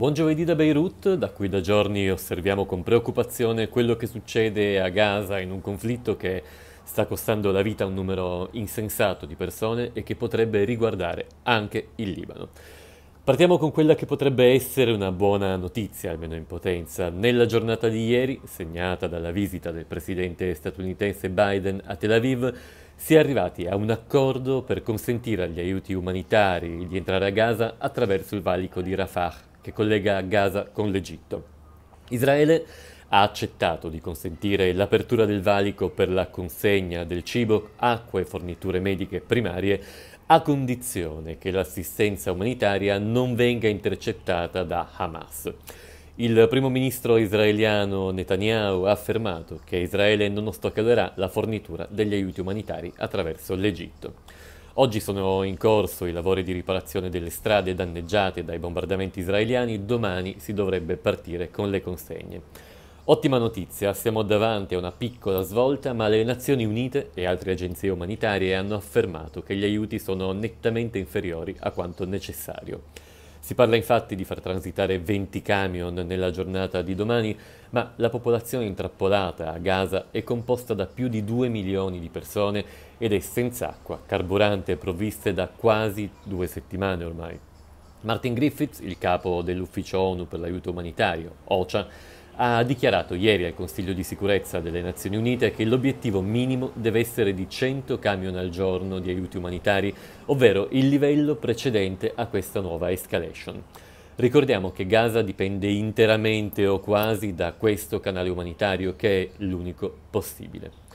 Buon giovedì da Beirut, da cui da giorni osserviamo con preoccupazione quello che succede a Gaza in un conflitto che sta costando la vita a un numero insensato di persone e che potrebbe riguardare anche il Libano. Partiamo con quella che potrebbe essere una buona notizia, almeno in potenza. Nella giornata di ieri, segnata dalla visita del presidente statunitense Biden a Tel Aviv, si è arrivati a un accordo per consentire agli aiuti umanitari di entrare a Gaza attraverso il valico di Rafah che collega Gaza con l'Egitto. Israele ha accettato di consentire l'apertura del valico per la consegna del cibo, acqua e forniture mediche primarie a condizione che l'assistenza umanitaria non venga intercettata da Hamas. Il primo ministro israeliano Netanyahu ha affermato che Israele non ostacolerà la fornitura degli aiuti umanitari attraverso l'Egitto. Oggi sono in corso i lavori di riparazione delle strade danneggiate dai bombardamenti israeliani, domani si dovrebbe partire con le consegne. Ottima notizia, siamo davanti a una piccola svolta, ma le Nazioni Unite e altre agenzie umanitarie hanno affermato che gli aiuti sono nettamente inferiori a quanto necessario. Si parla infatti di far transitare 20 camion nella giornata di domani, ma la popolazione intrappolata a Gaza è composta da più di 2 milioni di persone ed è senza acqua, carburante e provviste da quasi due settimane ormai. Martin Griffiths, il capo dell'ufficio ONU per l'aiuto umanitario, OCHA, ha dichiarato ieri al Consiglio di sicurezza delle Nazioni Unite che l'obiettivo minimo deve essere di 100 camion al giorno di aiuti umanitari, ovvero il livello precedente a questa nuova escalation. Ricordiamo che Gaza dipende interamente o quasi da questo canale umanitario che è l'unico possibile.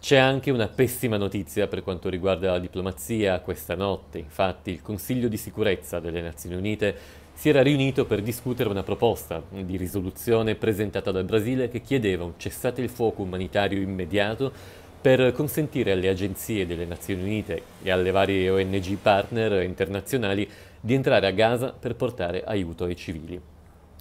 C'è anche una pessima notizia per quanto riguarda la diplomazia questa notte, infatti il Consiglio di sicurezza delle Nazioni Unite si era riunito per discutere una proposta di risoluzione presentata dal Brasile che chiedeva un cessate il fuoco umanitario immediato per consentire alle agenzie delle Nazioni Unite e alle varie ONG partner internazionali di entrare a Gaza per portare aiuto ai civili.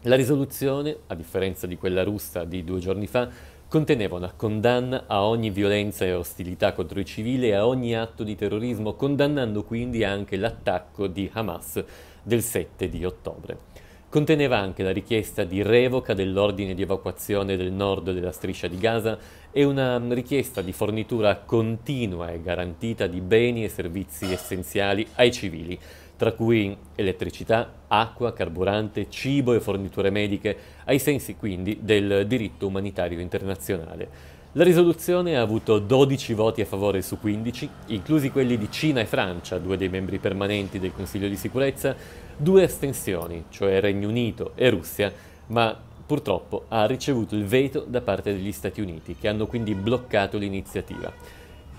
La risoluzione, a differenza di quella russa di due giorni fa, conteneva una condanna a ogni violenza e ostilità contro i civili e a ogni atto di terrorismo, condannando quindi anche l'attacco di Hamas del 7 di ottobre. Conteneva anche la richiesta di revoca dell'ordine di evacuazione del nord della striscia di Gaza e una richiesta di fornitura continua e garantita di beni e servizi essenziali ai civili, tra cui elettricità, acqua, carburante, cibo e forniture mediche, ai sensi quindi del diritto umanitario internazionale. La risoluzione ha avuto 12 voti a favore su 15, inclusi quelli di Cina e Francia, due dei membri permanenti del Consiglio di sicurezza, due astensioni, cioè Regno Unito e Russia, ma purtroppo ha ricevuto il veto da parte degli Stati Uniti, che hanno quindi bloccato l'iniziativa.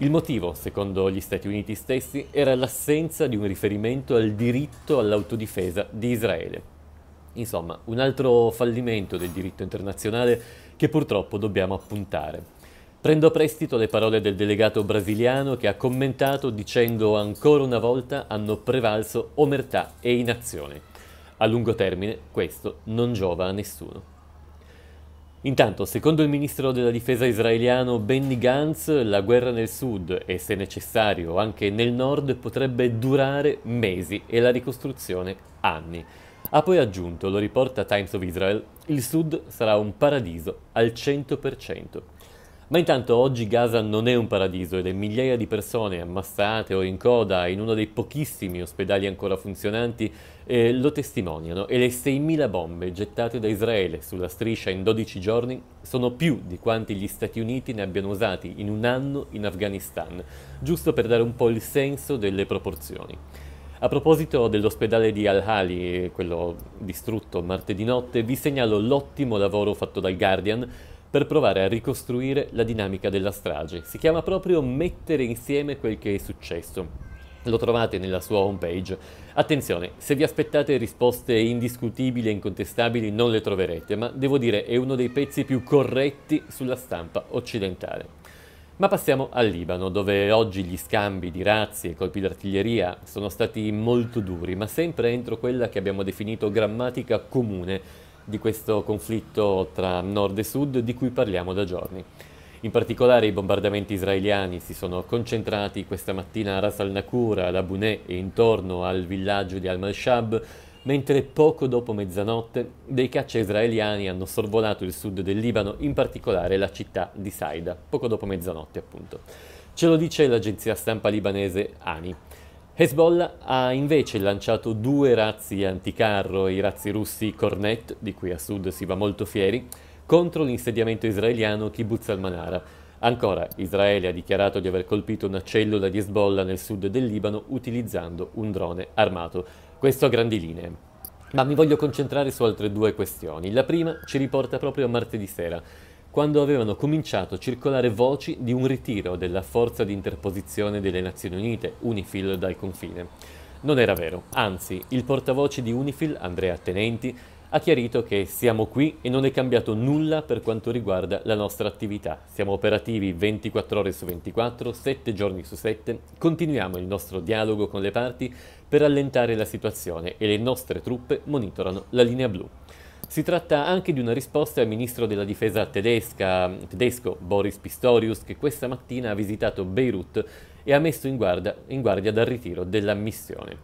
Il motivo, secondo gli Stati Uniti stessi, era l'assenza di un riferimento al diritto all'autodifesa di Israele. Insomma, un altro fallimento del diritto internazionale che purtroppo dobbiamo appuntare. Prendo a prestito le parole del delegato brasiliano che ha commentato dicendo ancora una volta hanno prevalso omertà e inazione. A lungo termine questo non giova a nessuno. Intanto, secondo il ministro della difesa israeliano Benny Gantz, la guerra nel sud e se necessario anche nel nord potrebbe durare mesi e la ricostruzione anni. Ha poi aggiunto, lo riporta Times of Israel, il sud sarà un paradiso al 100%. Ma intanto oggi Gaza non è un paradiso ed è migliaia di persone ammassate o in coda in uno dei pochissimi ospedali ancora funzionanti eh, lo testimoniano e le 6.000 bombe gettate da Israele sulla striscia in 12 giorni sono più di quanti gli Stati Uniti ne abbiano usati in un anno in Afghanistan, giusto per dare un po' il senso delle proporzioni. A proposito dell'ospedale di Al-Hali, quello distrutto martedì notte, vi segnalo l'ottimo lavoro fatto dal Guardian per provare a ricostruire la dinamica della strage. Si chiama proprio Mettere insieme quel che è successo. Lo trovate nella sua homepage. Attenzione, se vi aspettate risposte indiscutibili e incontestabili non le troverete, ma devo dire è uno dei pezzi più corretti sulla stampa occidentale. Ma passiamo al Libano, dove oggi gli scambi di razzi e colpi d'artiglieria sono stati molto duri, ma sempre entro quella che abbiamo definito grammatica comune di questo conflitto tra nord e sud di cui parliamo da giorni. In particolare i bombardamenti israeliani si sono concentrati questa mattina a Ras al-Nakura, ad Abuneh e intorno al villaggio di Al-Malshab, mentre poco dopo mezzanotte dei caccia israeliani hanno sorvolato il sud del Libano, in particolare la città di Saida, poco dopo mezzanotte appunto. Ce lo dice l'agenzia stampa libanese ANI. Hezbollah ha invece lanciato due razzi anticarro, i razzi russi Cornet, di cui a sud si va molto fieri, contro l'insediamento israeliano Kibbutz al-Manara. Ancora, Israele ha dichiarato di aver colpito una cellula di Hezbollah nel sud del Libano utilizzando un drone armato. Questo a grandi linee. Ma mi voglio concentrare su altre due questioni. La prima ci riporta proprio a martedì sera quando avevano cominciato a circolare voci di un ritiro della forza di interposizione delle Nazioni Unite, UNIFIL, dal confine. Non era vero, anzi, il portavoce di UNIFIL, Andrea Tenenti, ha chiarito che siamo qui e non è cambiato nulla per quanto riguarda la nostra attività. Siamo operativi 24 ore su 24, 7 giorni su 7, continuiamo il nostro dialogo con le parti per allentare la situazione e le nostre truppe monitorano la linea blu. Si tratta anche di una risposta al ministro della difesa tedesca, tedesco Boris Pistorius che questa mattina ha visitato Beirut e ha messo in guardia, in guardia dal ritiro della missione.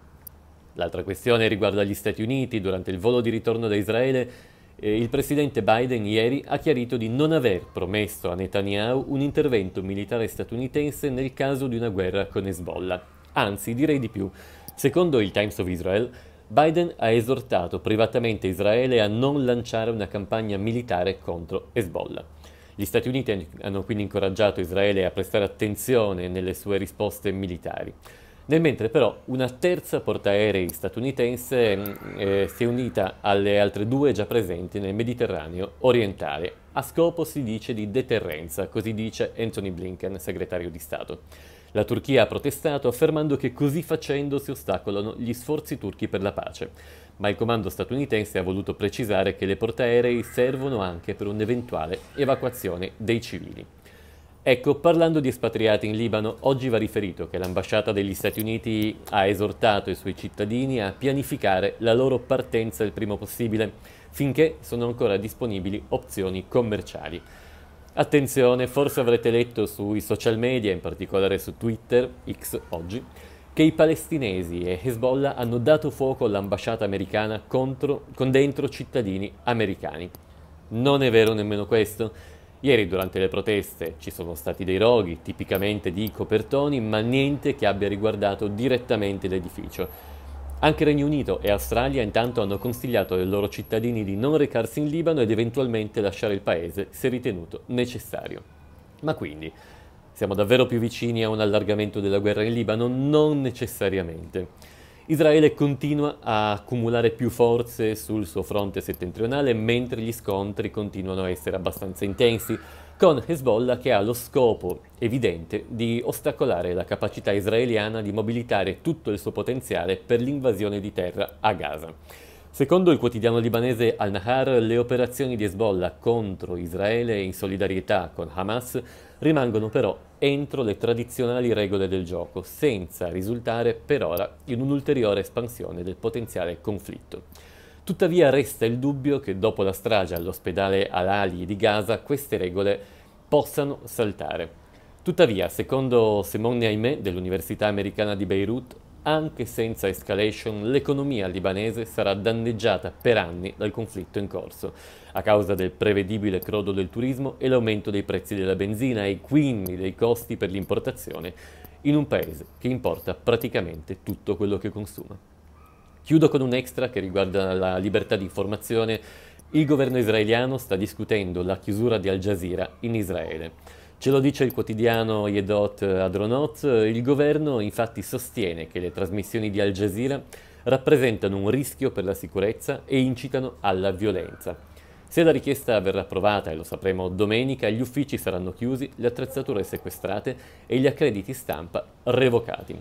L'altra questione riguarda gli Stati Uniti. Durante il volo di ritorno da Israele eh, il presidente Biden ieri ha chiarito di non aver promesso a Netanyahu un intervento militare statunitense nel caso di una guerra con Hezbollah. Anzi, direi di più. Secondo il Times of Israel, Biden ha esortato privatamente Israele a non lanciare una campagna militare contro Hezbollah. Gli Stati Uniti hanno quindi incoraggiato Israele a prestare attenzione nelle sue risposte militari. Nel mentre però una terza portaerei statunitense mm, eh, si è unita alle altre due già presenti nel Mediterraneo orientale, a scopo si dice di deterrenza, così dice Anthony Blinken, segretario di Stato. La Turchia ha protestato affermando che così facendo si ostacolano gli sforzi turchi per la pace, ma il comando statunitense ha voluto precisare che le portaerei servono anche per un'eventuale evacuazione dei civili. Ecco, parlando di espatriati in Libano, oggi va riferito che l'ambasciata degli Stati Uniti ha esortato i suoi cittadini a pianificare la loro partenza il prima possibile, finché sono ancora disponibili opzioni commerciali. Attenzione, forse avrete letto sui social media, in particolare su Twitter, X oggi, che i palestinesi e Hezbollah hanno dato fuoco all'ambasciata americana contro, con dentro cittadini americani. Non è vero nemmeno questo. Ieri durante le proteste ci sono stati dei roghi, tipicamente di copertoni, ma niente che abbia riguardato direttamente l'edificio. Anche Regno Unito e Australia intanto hanno consigliato ai loro cittadini di non recarsi in Libano ed eventualmente lasciare il paese se ritenuto necessario. Ma quindi, siamo davvero più vicini a un allargamento della guerra in Libano? Non necessariamente. Israele continua a accumulare più forze sul suo fronte settentrionale mentre gli scontri continuano a essere abbastanza intensi, con Hezbollah che ha lo scopo evidente di ostacolare la capacità israeliana di mobilitare tutto il suo potenziale per l'invasione di terra a Gaza. Secondo il quotidiano libanese Al-Nahar, le operazioni di Hezbollah contro Israele in solidarietà con Hamas rimangono però entro le tradizionali regole del gioco, senza risultare per ora in un'ulteriore espansione del potenziale conflitto. Tuttavia resta il dubbio che dopo la strage all'ospedale Al-Ali di Gaza queste regole possano saltare. Tuttavia, secondo Simone Aimé dell'Università Americana di Beirut, anche senza escalation, l'economia libanese sarà danneggiata per anni dal conflitto in corso, a causa del prevedibile crollo del turismo e l'aumento dei prezzi della benzina e quindi dei costi per l'importazione, in un paese che importa praticamente tutto quello che consuma. Chiudo con un extra che riguarda la libertà di informazione. Il governo israeliano sta discutendo la chiusura di Al Jazeera in Israele. Ce lo dice il quotidiano Yedot Adronot, il governo infatti sostiene che le trasmissioni di Al Jazeera rappresentano un rischio per la sicurezza e incitano alla violenza. Se la richiesta verrà approvata, e lo sapremo domenica, gli uffici saranno chiusi, le attrezzature sequestrate e gli accrediti stampa revocati.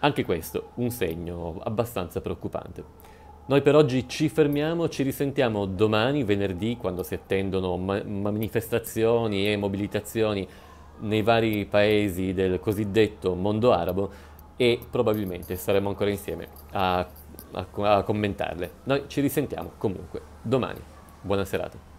Anche questo un segno abbastanza preoccupante. Noi per oggi ci fermiamo, ci risentiamo domani, venerdì, quando si attendono ma- manifestazioni e mobilitazioni nei vari paesi del cosiddetto mondo arabo e probabilmente saremo ancora insieme a, a, a commentarle. Noi ci risentiamo comunque domani. Buona serata.